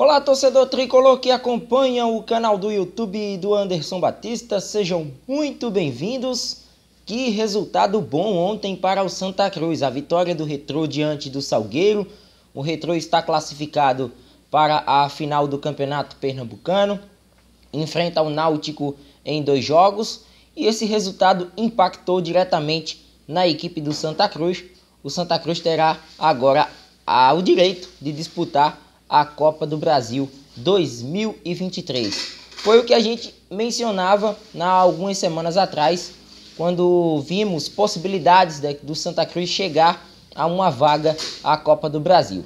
Olá, torcedor tricolor que acompanha o canal do YouTube do Anderson Batista, sejam muito bem-vindos. Que resultado bom ontem para o Santa Cruz, a vitória do Retrô diante do Salgueiro. O Retrô está classificado para a final do Campeonato Pernambucano, enfrenta o Náutico em dois jogos e esse resultado impactou diretamente na equipe do Santa Cruz. O Santa Cruz terá agora o direito de disputar a Copa do Brasil 2023. Foi o que a gente mencionava na algumas semanas atrás, quando vimos possibilidades do Santa Cruz chegar a uma vaga à Copa do Brasil.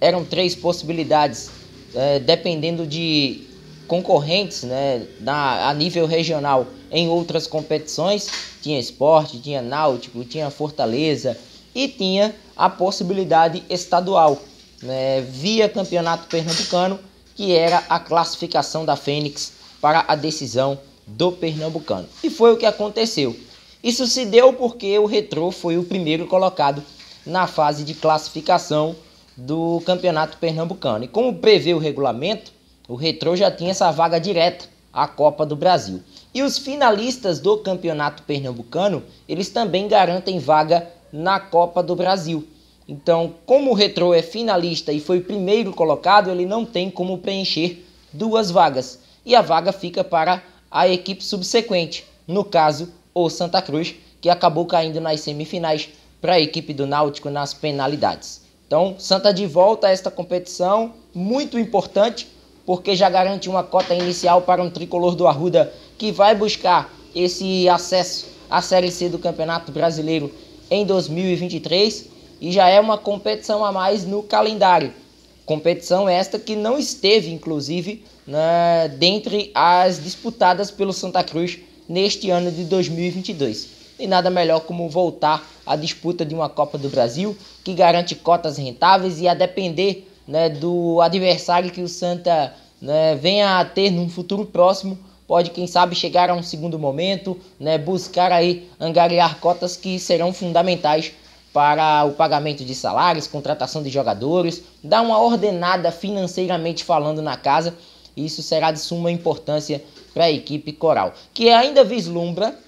Eram três possibilidades, é, dependendo de concorrentes né, na, a nível regional em outras competições. Tinha esporte, tinha náutico, tinha fortaleza e tinha a possibilidade estadual, né, via Campeonato Pernambucano, que era a classificação da Fênix para a decisão do Pernambucano. E foi o que aconteceu. Isso se deu porque o Retrô foi o primeiro colocado na fase de classificação do Campeonato Pernambucano. E como prevê o regulamento, o Retrô já tinha essa vaga direta à Copa do Brasil. E os finalistas do Campeonato Pernambucano, eles também garantem vaga na Copa do Brasil. Então, como o Retro é finalista e foi primeiro colocado, ele não tem como preencher duas vagas. E a vaga fica para a equipe subsequente, no caso, o Santa Cruz, que acabou caindo nas semifinais para a equipe do Náutico nas penalidades. Então, Santa de volta a esta competição, muito importante, porque já garante uma cota inicial para um tricolor do Arruda que vai buscar esse acesso à Série C do Campeonato Brasileiro em 2023 e já é uma competição a mais no calendário. Competição esta que não esteve, inclusive, na, né, dentre as disputadas pelo Santa Cruz neste ano de 2022 e nada melhor como voltar à disputa de uma Copa do Brasil que garante cotas rentáveis e a depender né, do adversário que o Santa né, venha a ter num futuro próximo pode quem sabe chegar a um segundo momento né, buscar aí angariar cotas que serão fundamentais para o pagamento de salários, contratação de jogadores, dar uma ordenada financeiramente falando na casa. Isso será de suma importância para a equipe coral, que ainda vislumbra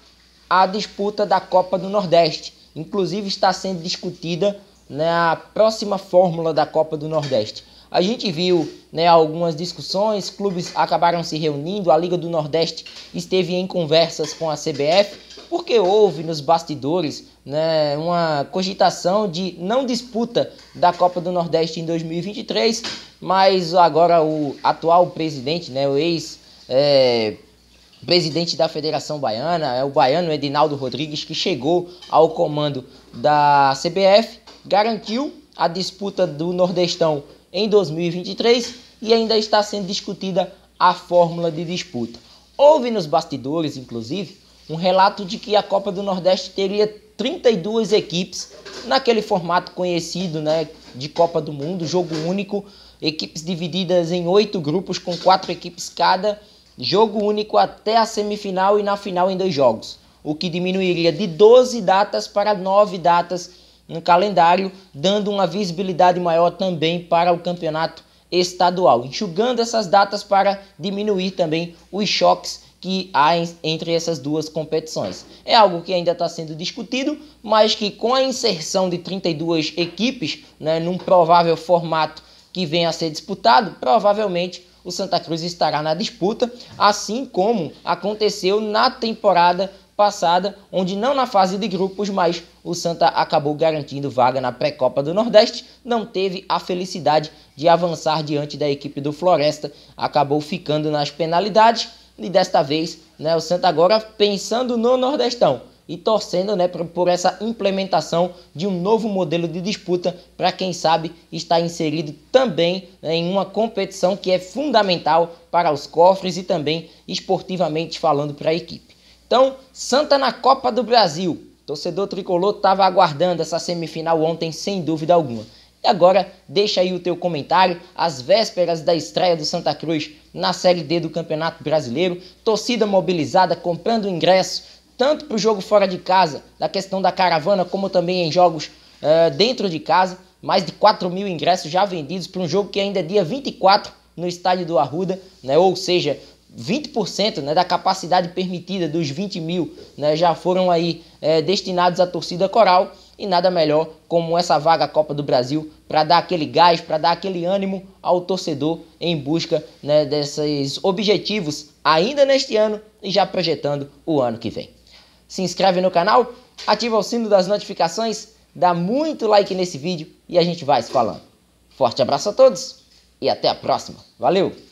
a disputa da Copa do Nordeste. Inclusive está sendo discutida na né, próxima fórmula da Copa do Nordeste. A gente viu né, algumas discussões, clubes acabaram se reunindo, a Liga do Nordeste esteve em conversas com a CBF porque houve nos bastidores né, uma cogitação de não disputa da Copa do Nordeste em 2023, mas agora o atual presidente, né, o ex é, presidente da Federação Baiana, é o baiano Edinaldo Rodrigues, que chegou ao comando da CBF, garantiu a disputa do Nordestão em 2023 e ainda está sendo discutida a fórmula de disputa. Houve nos bastidores, inclusive, um relato de que a Copa do Nordeste teria 32 equipes naquele formato conhecido né, de Copa do Mundo, jogo único, equipes divididas em oito grupos com quatro equipes cada, jogo único até a semifinal e na final em dois jogos, o que diminuiria de 12 datas para 9 datas no calendário, dando uma visibilidade maior também para o campeonato estadual, enxugando essas datas para diminuir também os choques que há entre essas duas competições. É algo que ainda está sendo discutido, mas que com a inserção de 32 equipes, né, num provável formato que venha a ser disputado, provavelmente o Santa Cruz estará na disputa, assim como aconteceu na temporada passada, onde não na fase de grupos, mas o Santa acabou garantindo vaga na pré-copa do Nordeste, não teve a felicidade de avançar diante da equipe do Floresta, acabou ficando nas penalidades e desta vez, né, o Santa agora pensando no Nordestão e torcendo né, por, essa implementação de um novo modelo de disputa para quem sabe estar inserido também né, em uma competição que é fundamental para os cofres e também esportivamente falando para a equipe. Então, Santa na Copa do Brasil. Torcedor tricolor estava aguardando essa semifinal ontem, sem dúvida alguma. E agora deixa aí o teu comentário às vésperas da estreia do Santa Cruz na Série D do Campeonato Brasileiro. Torcida mobilizada, comprando ingresso, tanto para o jogo fora de casa, da questão da caravana, como também em jogos uh, dentro de casa. Mais de 4 mil ingressos já vendidos para um jogo que ainda é dia 24 no estádio do Arruda, né? ou seja, 20% né, da capacidade permitida dos 20 mil né, já foram aí é, destinados à torcida coral. E nada melhor como essa vaga Copa do Brasil para dar aquele gás, para dar aquele ânimo ao torcedor em busca né, desses objetivos ainda neste ano e já projetando o ano que vem. Se inscreve no canal, ativa o sino das notificações, dá muito like nesse vídeo e a gente vai se falando. Forte abraço a todos e até a próxima. Valeu!